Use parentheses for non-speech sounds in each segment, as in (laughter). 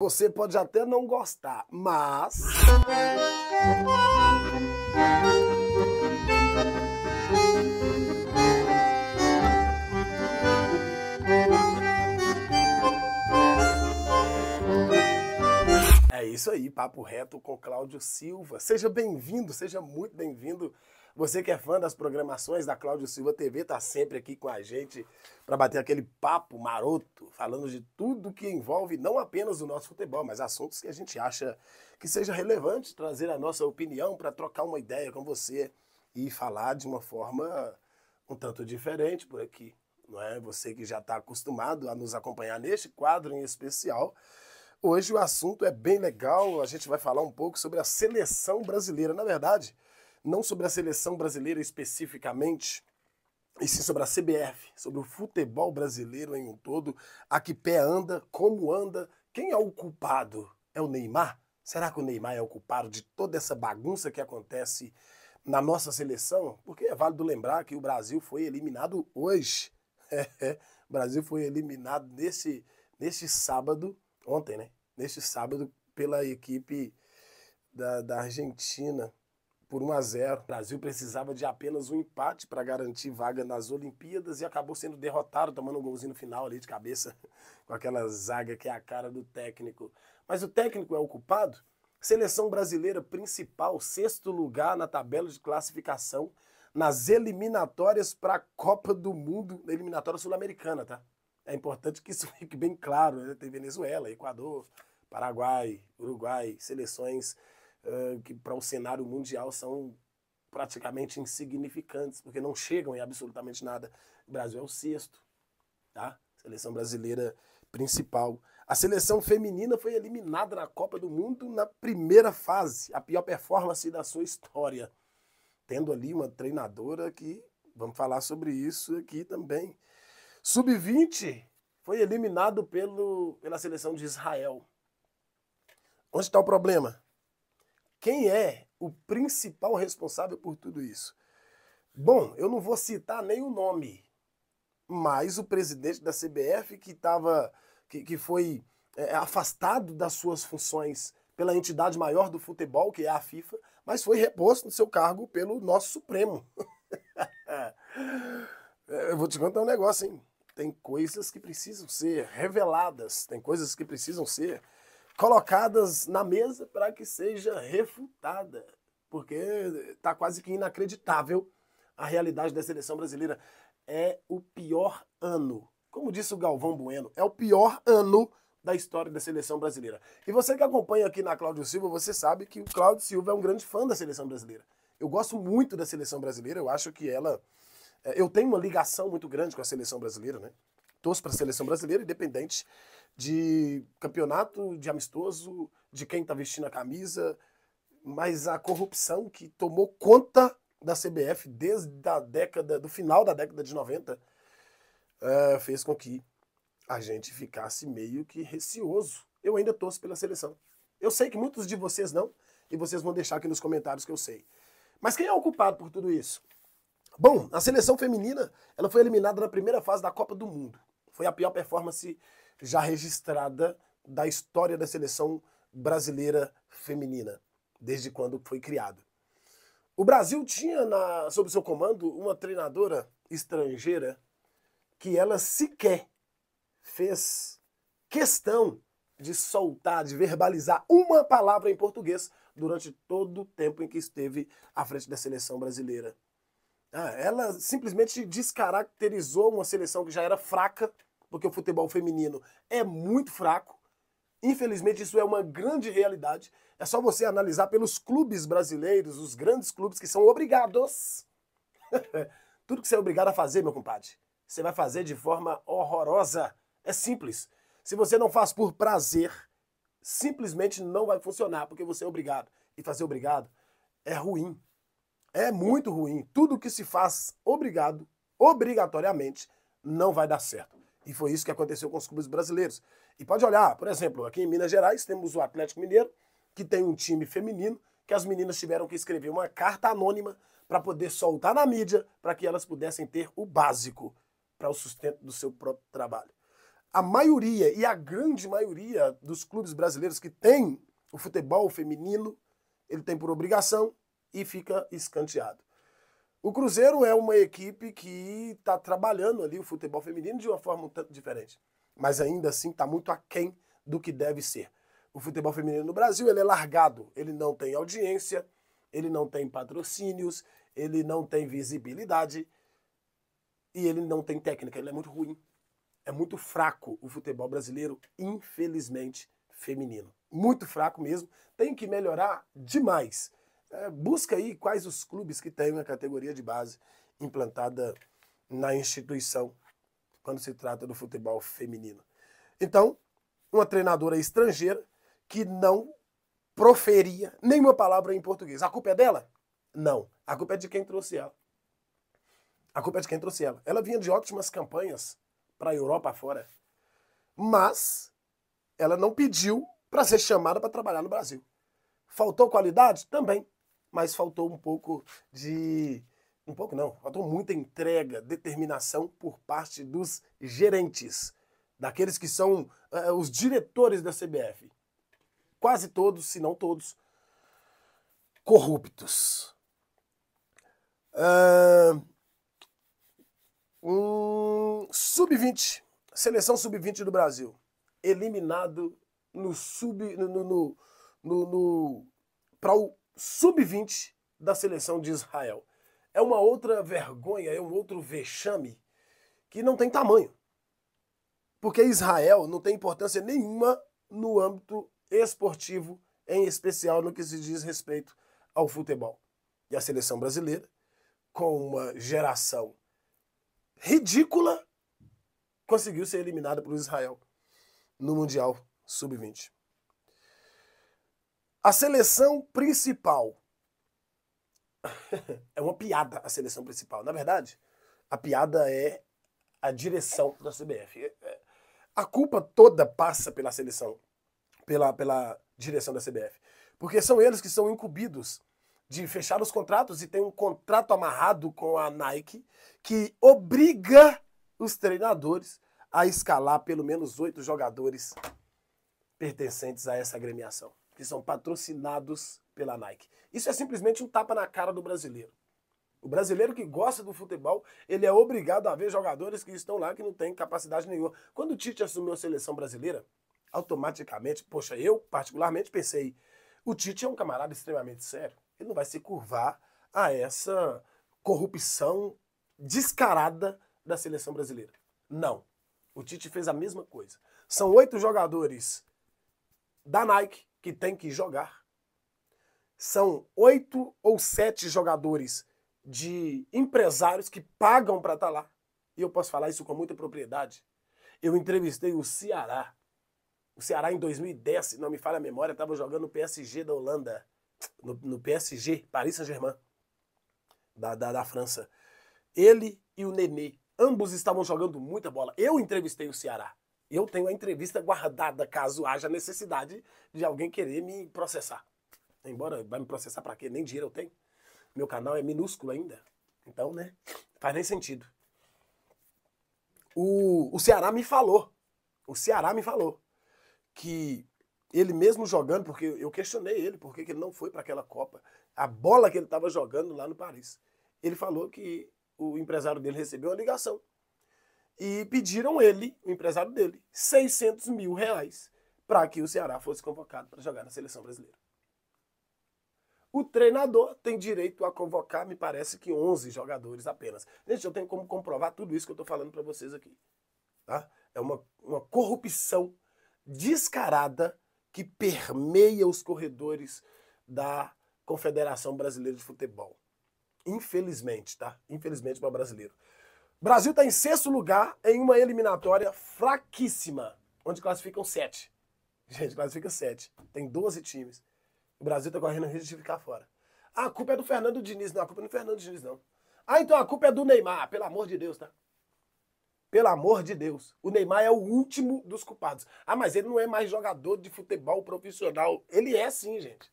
Você pode até não gostar, mas. É isso aí, papo reto com Cláudio Silva. Seja bem-vindo, seja muito bem-vindo você que é fã das programações da Cláudio Silva TV, tá sempre aqui com a gente para bater aquele papo maroto, falando de tudo que envolve não apenas o nosso futebol, mas assuntos que a gente acha que seja relevante trazer a nossa opinião para trocar uma ideia com você e falar de uma forma um tanto diferente por aqui. Não é? Você que já está acostumado a nos acompanhar neste quadro em especial. Hoje o assunto é bem legal, a gente vai falar um pouco sobre a seleção brasileira. Na verdade, não sobre a seleção brasileira especificamente, e sim sobre a CBF, sobre o futebol brasileiro em um todo, a que pé anda, como anda, quem é o culpado? É o Neymar? Será que o Neymar é o culpado de toda essa bagunça que acontece na nossa seleção? Porque é válido lembrar que o Brasil foi eliminado hoje. (laughs) É, é, o Brasil foi eliminado nesse, neste sábado, ontem, né? Neste sábado, pela equipe da, da Argentina por 1 a 0. O Brasil precisava de apenas um empate para garantir vaga nas Olimpíadas e acabou sendo derrotado, tomando um golzinho no final ali de cabeça, (laughs) com aquela zaga que é a cara do técnico. Mas o técnico é o culpado? Seleção brasileira principal, sexto lugar na tabela de classificação nas eliminatórias para a Copa do Mundo, na eliminatória sul-americana, tá? É importante que isso (laughs) fique bem claro, né? Tem Venezuela, Equador, Paraguai, Uruguai, seleções que para o cenário mundial são praticamente insignificantes, porque não chegam em absolutamente nada. O Brasil é o sexto, tá? Seleção brasileira principal. A seleção feminina foi eliminada na Copa do Mundo na primeira fase, a pior performance da sua história. Tendo ali uma treinadora que, vamos falar sobre isso aqui também. Sub-20 foi eliminado pelo, pela seleção de Israel. Onde está o problema? Quem é o principal responsável por tudo isso? Bom, eu não vou citar nem o nome, mas o presidente da CBF que estava, que, que foi é, é, afastado das suas funções pela entidade maior do futebol, que é a FIFA, mas foi reposto no seu cargo pelo nosso Supremo. (laughs) É, eu vou te contar um negócio, hein? Tem coisas que precisam ser reveladas, tem coisas que precisam ser colocadas na mesa para que seja refutada, porque está quase que inacreditável a realidade da seleção brasileira. É o pior ano, como disse o Galvão Bueno, é o pior ano da história da seleção brasileira. E você que acompanha aqui na Cláudio Silva, você sabe que o Cláudio Silva é um grande fã da seleção brasileira. Eu gosto muito da seleção brasileira, eu acho que ela. É, eu tenho uma ligação muito grande com a seleção brasileira, né? torço para a seleção brasileira, independente de campeonato, de amistoso, de quem está vestindo a camisa, mas a corrupção que tomou conta da CBF desde a década, do final da década de 90, uh, eh, fez com que a gente ficasse meio que receoso. Eu ainda torço pela seleção. Eu sei que muitos de vocês não, e vocês vão deixar aqui nos comentários que eu sei. Mas quem é o culpado por tudo isso? Bom, a seleção feminina ela foi eliminada na primeira fase da Copa do Mundo. Foi a pior performance já registrada da história da seleção brasileira feminina, desde quando foi criado. O Brasil tinha na, sob seu comando uma treinadora estrangeira que ela sequer fez questão de soltar, de verbalizar uma palavra em português durante todo o tempo em que esteve à frente da seleção brasileira. Ah, ela simplesmente descaracterizou uma seleção que já era fraca porque o futebol feminino é muito fraco. Infelizmente, isso é uma grande realidade. É só você analisar pelos clubes brasileiros, os grandes clubes que são obrigados. (laughs) Tudo que você é obrigado a fazer, meu compadre, você vai fazer de forma horrorosa. É simples. Se você não faz por prazer, simplesmente não vai funcionar, porque você é obrigado. E fazer obrigado é ruim. É muito ruim. Tudo que se faz obrigado, obrigatoriamente, não vai dar certo. E foi isso que aconteceu com os clubes brasileiros. E pode olhar, por exemplo, aqui em Minas Gerais temos o Atlético Mineiro, que tem um time feminino, que as meninas tiveram que escrever uma carta anônima para poder soltar na mídia, para que elas pudessem ter o básico para o sustento do seu próprio trabalho. A maioria e a grande maioria dos clubes brasileiros que tem o futebol feminino, ele tem por obrigação e fica escanteado. O Cruzeiro é uma equipe que está trabalhando ali o futebol feminino de uma forma um tanto diferente, mas ainda assim está muito aquém do que deve ser. O futebol feminino no Brasil ele é largado, ele não tem audiência, ele não tem patrocínios, ele não tem visibilidade e ele não tem técnica, ele é muito ruim. É muito fraco o futebol brasileiro, infelizmente, feminino. Muito fraco mesmo, tem que melhorar demais é, busca aí quais os clubes que têm a categoria de base implantada na instituição quando se trata do futebol feminino. Então, uma treinadora estrangeira que não proferia nenhuma palavra em português. A culpa é dela? Não. A culpa é de quem trouxe ela. A culpa é de quem trouxe ela. Ela vinha de ótimas campanhas para a Europa fora, mas ela não pediu para ser chamada para trabalhar no Brasil. Faltou qualidade? Também mas faltou um pouco de. Um pouco não, faltou muita entrega, determinação por parte dos gerentes, daqueles que são uh, os diretores da CBF. Quase todos, se não todos, corruptos. Uh, um sub-20, seleção sub-20 do Brasil, eliminado no sub. no, no, no, no para o sub-20 da seleção de Israel. É uma outra vergonha, é um outro vexame que não tem tamanho. Porque Israel não tem importância nenhuma no âmbito esportivo, em especial no que se diz respeito ao futebol. E a seleção brasileira, com uma geração ridícula, conseguiu ser eliminada por Israel no Mundial Sub-20. A seleção principal. (laughs) é uma piada a seleção principal. Na verdade, a piada é a direção da CBF. É, é, a culpa toda passa pela seleção, pela, pela direção da CBF. Porque são eles que são incumbidos de fechar os contratos e tem um contrato amarrado com a Nike que obriga os treinadores a escalar pelo menos oito jogadores pertencentes a essa agremiação que são patrocinados pela Nike. Isso é simplesmente um tapa na cara do brasileiro. O brasileiro que gosta do futebol, ele é obrigado a ver jogadores que estão lá que não têm capacidade nenhuma. Quando o Tite assumiu a seleção brasileira, automaticamente, poxa, eu particularmente pensei, o Tite é um camarada extremamente sério. Ele não vai se curvar a essa corrupção descarada da seleção brasileira. Não. O Tite fez a mesma coisa. São oito jogadores da Nike que tem que jogar. São oito ou sete jogadores de empresários que pagam para estar tá lá. E eu posso falar isso com muita propriedade. Eu entrevistei o Ceará. O Ceará em 2010, se não me falha a memória, estava jogando no PSG da Holanda. No, no PSG, Paris Saint-Germain, da, da, da França. Ele e o Nenê, ambos estavam jogando muita bola. Eu entrevistei o Ceará. Eu tenho a entrevista guardada caso haja necessidade de alguém querer me processar. Embora vai me processar para quê? Nem dinheiro eu tenho. Meu canal é minúsculo ainda. Então, né? Faz nem sentido. O, o Ceará me falou. O Ceará me falou que ele mesmo jogando, porque eu questionei ele por que ele não foi para aquela Copa, a bola que ele estava jogando lá no Paris. Ele falou que o empresário dele recebeu uma ligação e pediram ele, o empresário dele, 600 mil reais para que o Ceará fosse convocado para jogar na seleção brasileira. O treinador tem direito a convocar, me parece que 11 jogadores apenas. Gente, eu tenho como comprovar tudo isso que eu estou falando para vocês aqui. Tá? É uma, uma corrupção descarada que permeia os corredores da Confederação Brasileira de Futebol. Infelizmente, tá? Infelizmente para o brasileiro. Brasil está em sexto lugar em uma eliminatória fraquíssima, onde classificam sete. (laughs) Gente, classifica sete. Tem 12 times. O Brasil está correndo risco de ficar fora. Ah, a culpa é do Fernando Diniz. Não, a culpa não é do Fernando Diniz, não. Ah, então a culpa é do Neymar. Pelo amor de Deus, tá? Pelo amor de Deus. O Neymar é o último dos culpados. Ah, mas ele não é mais jogador de futebol profissional. Ele é sim, gente.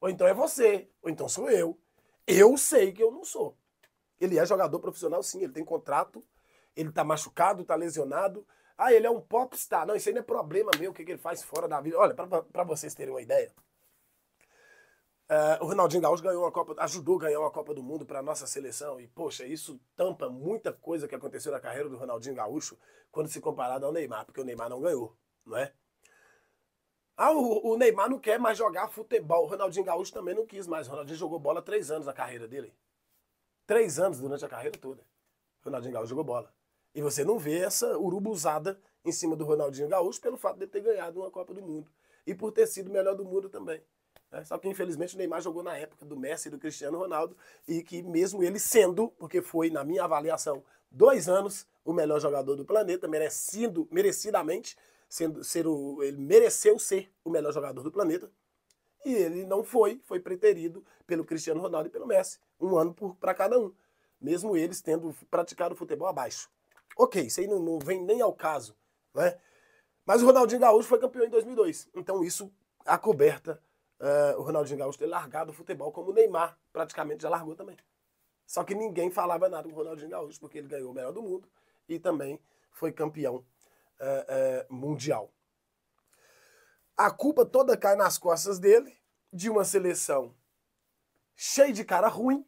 Ou então é você. Ou então sou eu. Eu sei que eu não sou. Ele é jogador profissional, sim, ele tem contrato, ele tá machucado, tá lesionado. Ah, ele é um popstar. Não, isso aí não é problema meu, o que, que ele faz fora da vida. Olha, para vocês terem uma ideia, uh, o Ronaldinho Gaúcho ganhou uma Copa, ajudou a ganhar uma Copa do Mundo para nossa seleção. E, poxa, isso tampa muita coisa que aconteceu na carreira do Ronaldinho Gaúcho quando se comparado ao Neymar, porque o Neymar não ganhou, não é? Ah, o, o Neymar não quer mais jogar futebol. O Ronaldinho Gaúcho também não quis mais. O Ronaldinho jogou bola três anos na carreira dele três anos durante a carreira toda. Ronaldinho Gaúcho jogou bola. E você não vê essa urubuzada em cima do Ronaldinho Gaúcho pelo fato de ter ganhado uma Copa do Mundo e por ter sido o melhor do mundo também. Né? Só que infelizmente o Neymar jogou na época do Messi e do Cristiano Ronaldo e que mesmo ele sendo, porque foi na minha avaliação, dois anos o melhor jogador do planeta, merecido, merecidamente, sendo, ser o, ele mereceu ser o melhor jogador do planeta, e ele não foi, foi preterido pelo Cristiano Ronaldo e pelo Messi. Um ano para cada um. Mesmo eles tendo praticado futebol abaixo. Ok, isso aí não, não vem nem ao caso, né? Mas o Ronaldinho Gaúcho foi campeão em 2002. Então isso acoberta uh, o Ronaldinho Gaúcho ter largado o futebol, como o Neymar praticamente já largou também. Só que ninguém falava nada do Ronaldinho Gaúcho, porque ele ganhou o melhor do mundo e também foi campeão uh, uh, mundial a culpa toda cai nas costas dele, de uma seleção cheia de cara ruim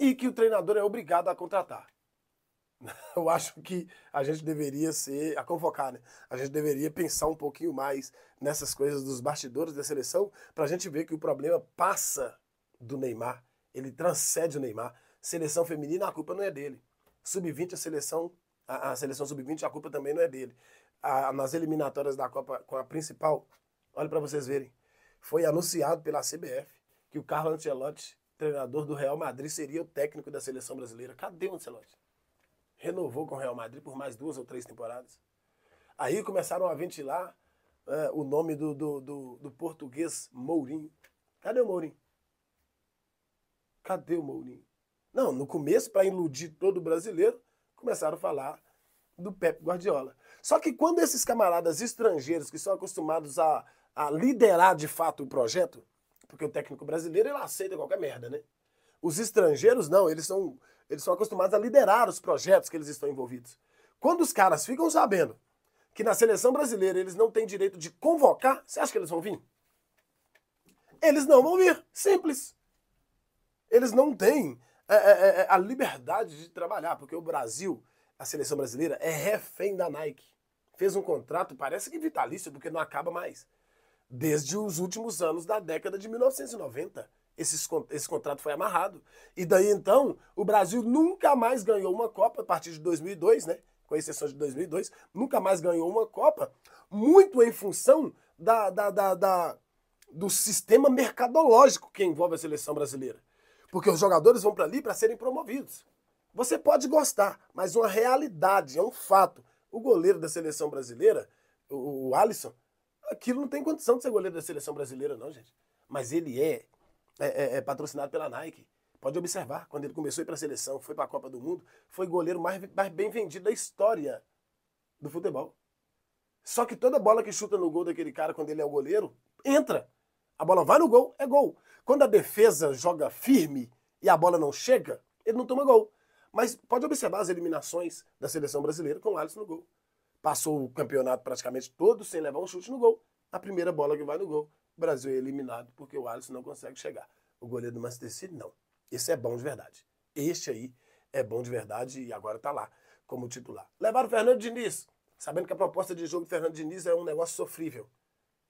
e que o treinador é obrigado a contratar. (laughs) Eu acho que a gente deveria ser, a convocar, né? A gente deveria pensar um pouquinho mais nessas coisas dos bastidores da seleção para a gente ver que o problema passa do Neymar, ele transcende o Neymar. Seleção feminina, a culpa não é dele. Sub-20, a seleção, a, a seleção sub-20, a culpa também não é dele a, nas eliminatórias da Copa com a principal, olha para vocês verem, foi anunciado pela CBF que o Carlo Ancelotti, treinador do Real Madrid, seria o técnico da seleção brasileira. Cadê o Ancelotti? Renovou com o Real Madrid por mais duas ou três temporadas. Aí começaram a ventilar é, o nome do, do, do, do português Mourinho. Cadê o Mourinho? Cadê o Mourinho? Não, no começo, para iludir todo brasileiro, começaram a falar do Pep Guardiola. Só que quando esses camaradas estrangeiros que são acostumados a, a liderar de fato o projeto, porque o técnico brasileiro ele aceita qualquer merda, né? Os estrangeiros não, eles são, eles são acostumados a liderar os projetos que eles estão envolvidos. Quando os caras ficam sabendo que na seleção brasileira eles não têm direito de convocar, você acha que eles vão vir? Eles não vão vir, simples. Eles não têm é, é, é, a liberdade de trabalhar, porque o Brasil a seleção brasileira é refém da Nike. Fez um contrato, parece que vitalício, porque não acaba mais. Desde os últimos anos da década de 1990. Esse, esse contrato foi amarrado. E daí então, o Brasil nunca mais ganhou uma Copa a partir de 2002, né? Com exceção de 2002, nunca mais ganhou uma Copa, muito em função da, da, da, da do sistema mercadológico que envolve a seleção brasileira. Porque os jogadores vão para ali para serem promovidos. Você pode gostar, mas uma realidade, é um fato. O goleiro da seleção brasileira, o, o Alisson, aquilo não tem condição de ser goleiro da seleção brasileira, não, gente. Mas ele é, é, é, é patrocinado pela Nike. Pode observar, quando ele começou a ir para a seleção, foi para a Copa do Mundo, foi goleiro mais, mais bem vendido da história do futebol. Só que toda bola que chuta no gol daquele cara quando ele é o goleiro, entra. A bola vai no gol, é gol. Quando a defesa joga firme e a bola não chega, ele não toma gol. Mas pode observar as eliminações da seleção brasileira com o Alisson no gol. Passou o campeonato praticamente todo sem levar um chute no gol. A primeira bola que vai no gol, o Brasil é eliminado porque o Alisson não consegue chegar. O goleiro do Manchester City, não. Esse é bom de verdade. Este aí é bom de verdade e agora está lá como titular. Levaram o Fernando Diniz, sabendo que a proposta de jogo do Fernando Diniz é um negócio sofrível.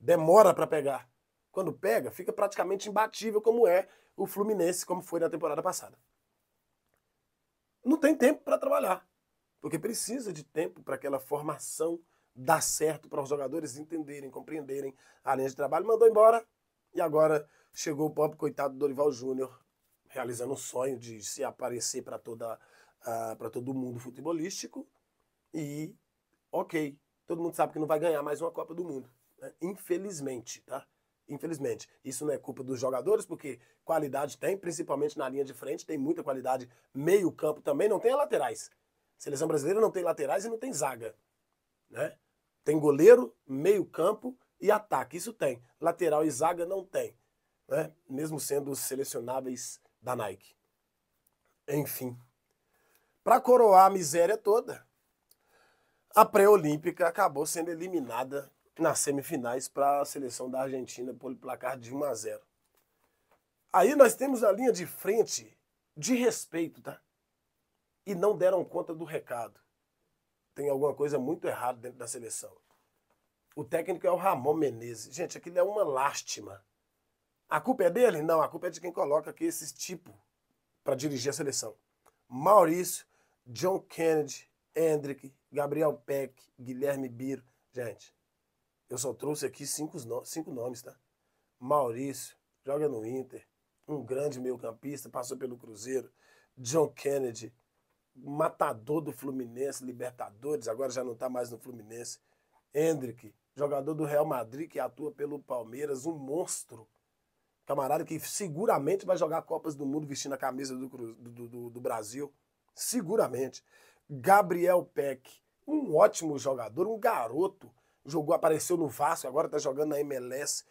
Demora para pegar. Quando pega, fica praticamente imbatível como é o Fluminense, como foi na temporada passada não tem tempo para trabalhar, porque precisa de tempo para aquela formação dar certo, para os jogadores entenderem, compreenderem a linha de trabalho. Mandou embora e agora chegou o pobre coitado do Dorival Júnior, realizando o sonho de se aparecer para toda uh, para todo mundo futebolístico e ok, todo mundo sabe que não vai ganhar mais uma Copa do Mundo, né? infelizmente, tá? Infelizmente, isso não é culpa dos jogadores, porque qualidade tem, principalmente na linha de frente, tem muita qualidade. Meio campo também, não tem laterais. Seleção brasileira não tem laterais e não tem zaga. Né? Tem goleiro, meio campo e ataque, isso tem. Lateral e zaga não tem, né? mesmo sendo selecionáveis da Nike. Enfim, para coroar a miséria toda, a pré-olímpica acabou sendo eliminada nas semifinais para a seleção da Argentina por placar de 1 a 0. Aí nós temos a linha de frente de respeito, tá? E não deram conta do recado. Tem alguma coisa muito errada dentro da seleção. O técnico é o Ramon Menezes. Gente, aquilo é uma lástima. A culpa é dele? Não, a culpa é de quem coloca aqui esses tipo para dirigir a seleção. Maurício, John Kennedy, Hendrick, Gabriel Peck, Guilherme Biro. Gente, eu só trouxe aqui cinco, cinco nomes, tá? Maurício, joga no Inter, um grande meio-campista, passou pelo Cruzeiro. John Kennedy, matador do Fluminense, Libertadores, agora já não está mais no Fluminense. Hendrick, jogador do Real Madrid que atua pelo Palmeiras, um monstro. Camarada que seguramente vai jogar Copas do Mundo vestindo a camisa do, do, do, do Brasil. Seguramente. Gabriel Peck, um ótimo jogador, um garoto jogou, apareceu no Vasco, agora está jogando na MLS.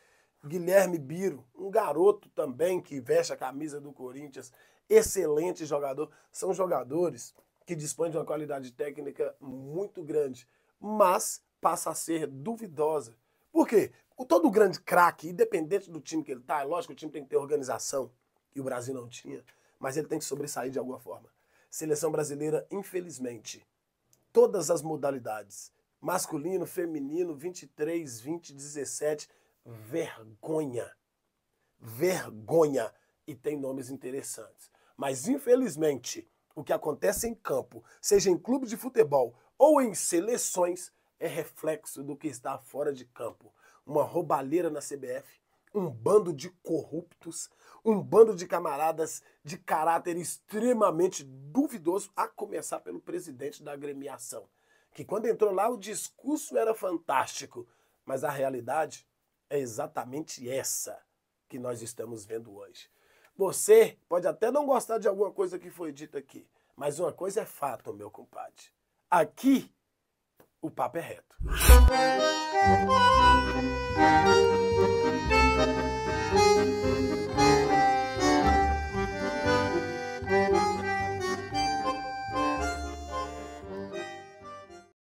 Guilherme Biro, um garoto também que veste a camisa do Corinthians, excelente jogador. São jogadores que dispõem de uma qualidade técnica muito grande, mas passa a ser duvidosa. Por quê? O todo grande craque, independente do time que ele está é lógico que o time tem que ter organização, e o Brasil não tinha, mas ele tem que sobressair de alguma forma. Seleção brasileira, infelizmente, todas as modalidades masculino, feminino, 23, 20, 17. Vergonha. Vergonha. E tem nomes interessantes. Mas, infelizmente, o que acontece em campo, seja em clube de futebol ou em seleções, é reflexo do que está fora de campo. Uma roubalheira na CBF, um bando de corruptos, um bando de camaradas de caráter extremamente duvidoso, a começar pelo presidente da agremiação que quando entrou lá o discurso era fantástico, mas a realidade é exatamente essa que nós estamos vendo hoje. Você pode até não gostar de alguma coisa que foi dita aqui, mas uma coisa é fato, meu compadre. Aqui o papo é reto.